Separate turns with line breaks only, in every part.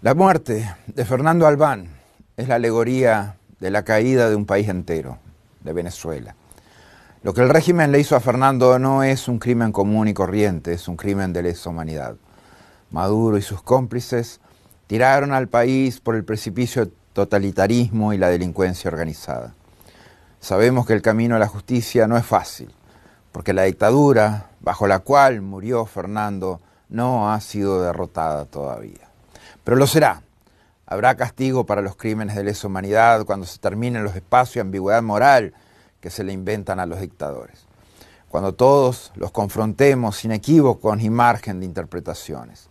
La muerte de Fernando Albán es la alegoría de la caída de un país entero, de Venezuela. Lo que el régimen le hizo a Fernando no es un crimen común y corriente, es un crimen de lesa humanidad. Maduro y sus cómplices tiraron al país por el precipicio del totalitarismo y la delincuencia organizada. Sabemos que el camino a la justicia no es fácil, porque la dictadura bajo la cual murió Fernando no ha sido derrotada todavía pero lo será. Habrá castigo para los crímenes de lesa humanidad cuando se terminen los espacios de ambigüedad moral que se le inventan a los dictadores. Cuando todos los confrontemos sin equívocos ni margen de interpretaciones.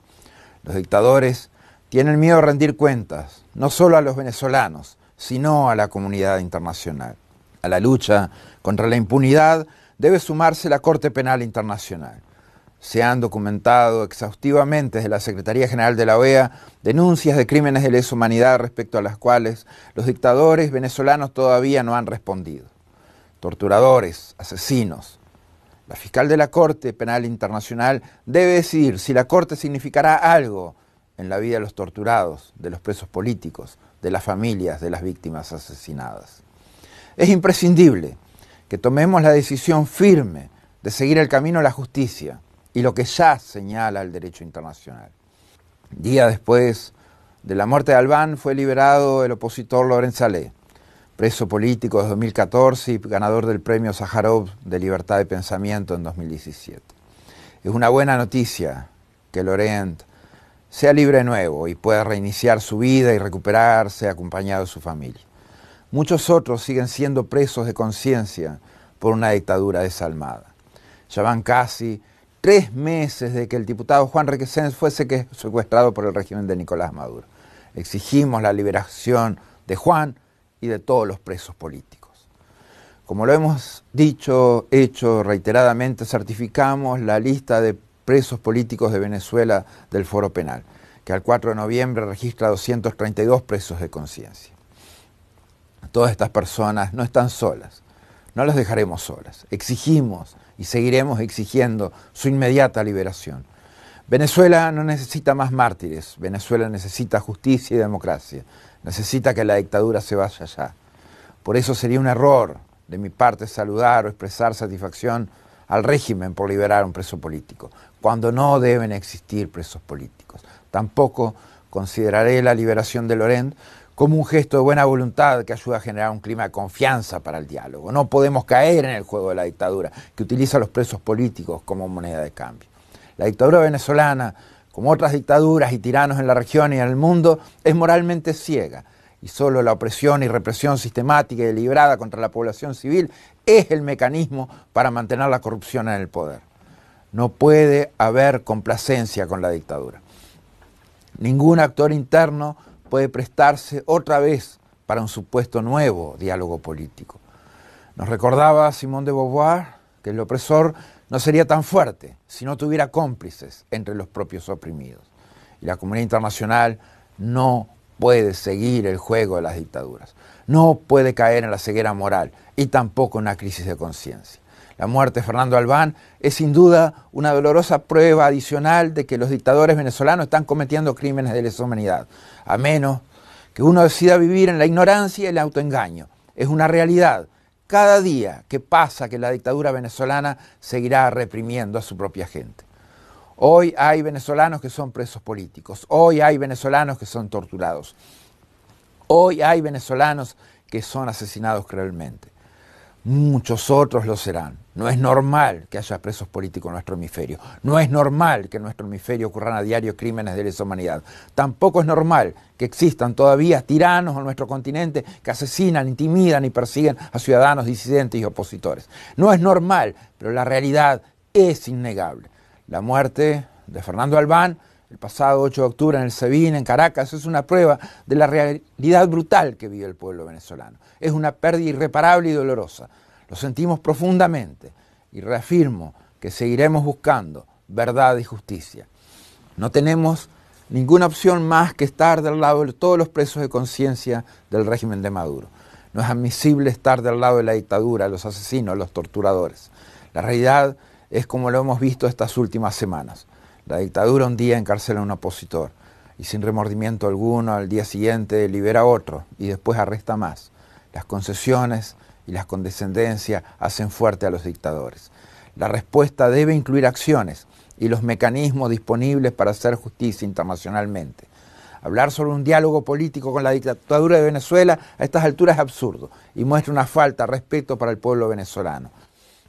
Los dictadores tienen miedo a rendir cuentas, no solo a los venezolanos, sino a la comunidad internacional. A la lucha contra la impunidad debe sumarse la Corte Penal Internacional se han documentado exhaustivamente desde la Secretaría General de la OEA denuncias de crímenes de lesa humanidad respecto a las cuales los dictadores venezolanos todavía no han respondido. Torturadores, asesinos. La fiscal de la Corte Penal Internacional debe decidir si la Corte significará algo en la vida de los torturados, de los presos políticos, de las familias de las víctimas asesinadas. Es imprescindible que tomemos la decisión firme de seguir el camino a la justicia y lo que ya señala el derecho internacional. Día después de la muerte de Albán fue liberado el opositor Lorenz Salé, preso político de 2014 y ganador del premio Sájarov de libertad de pensamiento en 2017. Es una buena noticia que Lorenz sea libre de nuevo y pueda reiniciar su vida y recuperarse acompañado de su familia. Muchos otros siguen siendo presos de conciencia por una dictadura desalmada. Ya van casi tres meses de que el diputado Juan Requesens fuese secuestrado por el régimen de Nicolás Maduro. Exigimos la liberación de Juan y de todos los presos políticos. Como lo hemos dicho, hecho reiteradamente, certificamos la lista de presos políticos de Venezuela del Foro Penal, que al 4 de noviembre registra 232 presos de conciencia. Todas estas personas no están solas, no las dejaremos solas. Exigimos y seguiremos exigiendo su inmediata liberación. Venezuela no necesita más mártires, Venezuela necesita justicia y democracia, necesita que la dictadura se vaya allá. Por eso sería un error de mi parte saludar o expresar satisfacción al régimen por liberar a un preso político, cuando no deben existir presos políticos. Tampoco consideraré la liberación de Lorent como un gesto de buena voluntad que ayuda a generar un clima de confianza para el diálogo. No podemos caer en el juego de la dictadura, que utiliza a los presos políticos como moneda de cambio. La dictadura venezolana, como otras dictaduras y tiranos en la región y en el mundo, es moralmente ciega y solo la opresión y represión sistemática y deliberada contra la población civil es el mecanismo para mantener la corrupción en el poder. No puede haber complacencia con la dictadura. Ningún actor interno puede prestarse otra vez para un supuesto nuevo diálogo político. Nos recordaba Simón de Beauvoir que el opresor no sería tan fuerte si no tuviera cómplices entre los propios oprimidos. Y la comunidad internacional no puede seguir el juego de las dictaduras, no puede caer en la ceguera moral y tampoco en una crisis de conciencia la muerte de Fernando Albán, es sin duda una dolorosa prueba adicional de que los dictadores venezolanos están cometiendo crímenes de lesa humanidad, a menos que uno decida vivir en la ignorancia y el autoengaño. Es una realidad. Cada día que pasa que la dictadura venezolana seguirá reprimiendo a su propia gente. Hoy hay venezolanos que son presos políticos, hoy hay venezolanos que son torturados, hoy hay venezolanos que son asesinados cruelmente muchos otros lo serán. No es normal que haya presos políticos en nuestro hemisferio. No es normal que en nuestro hemisferio ocurran a diario crímenes de lesa humanidad. Tampoco es normal que existan todavía tiranos en nuestro continente que asesinan, intimidan y persiguen a ciudadanos disidentes y opositores. No es normal, pero la realidad es innegable. La muerte de Fernando Albán el pasado 8 de octubre en el Sevín, en Caracas, es una prueba de la realidad brutal que vive el pueblo venezolano. Es una pérdida irreparable y dolorosa. Lo sentimos profundamente y reafirmo que seguiremos buscando verdad y justicia. No tenemos ninguna opción más que estar del lado de todos los presos de conciencia del régimen de Maduro. No es admisible estar del lado de la dictadura, los asesinos, los torturadores. La realidad es como lo hemos visto estas últimas semanas. La dictadura un día encarcela a un opositor y sin remordimiento alguno al día siguiente libera a otro y después arresta más. Las concesiones y las condescendencias hacen fuerte a los dictadores. La respuesta debe incluir acciones y los mecanismos disponibles para hacer justicia internacionalmente. Hablar sobre un diálogo político con la dictadura de Venezuela a estas alturas es absurdo y muestra una falta de respeto para el pueblo venezolano.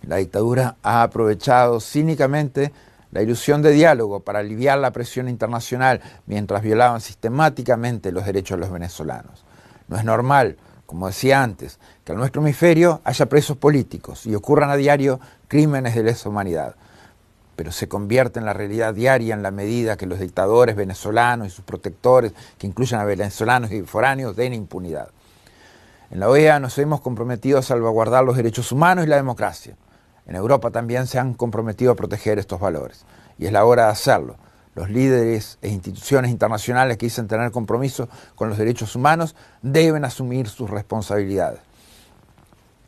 La dictadura ha aprovechado cínicamente la ilusión de diálogo para aliviar la presión internacional mientras violaban sistemáticamente los derechos de los venezolanos. No es normal como decía antes, que en nuestro hemisferio haya presos políticos y ocurran a diario crímenes de lesa humanidad pero se convierte en la realidad diaria en la medida que los dictadores venezolanos y sus protectores, que incluyen a venezolanos y foráneos, den impunidad. En la OEA nos hemos comprometido a salvaguardar los derechos humanos y la democracia. En Europa también se han comprometido a proteger estos valores, y es la hora de hacerlo los líderes e instituciones internacionales que dicen tener compromiso con los derechos humanos deben asumir sus responsabilidades.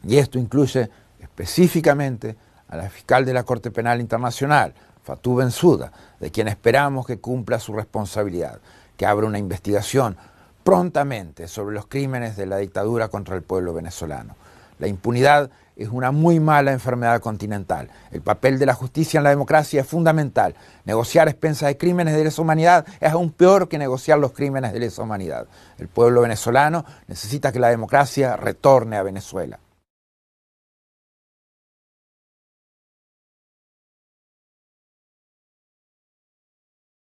Y esto incluye específicamente a la fiscal de la Corte Penal Internacional, Fatou Bensouda, de quien esperamos que cumpla su responsabilidad, que abra una investigación prontamente sobre los crímenes de la dictadura contra el pueblo venezolano. La impunidad es una muy mala enfermedad continental. El papel de la justicia en la democracia es fundamental. Negociar expensas de crímenes de lesa humanidad es aún peor que negociar los crímenes de lesa humanidad. El pueblo venezolano necesita que la democracia retorne a Venezuela.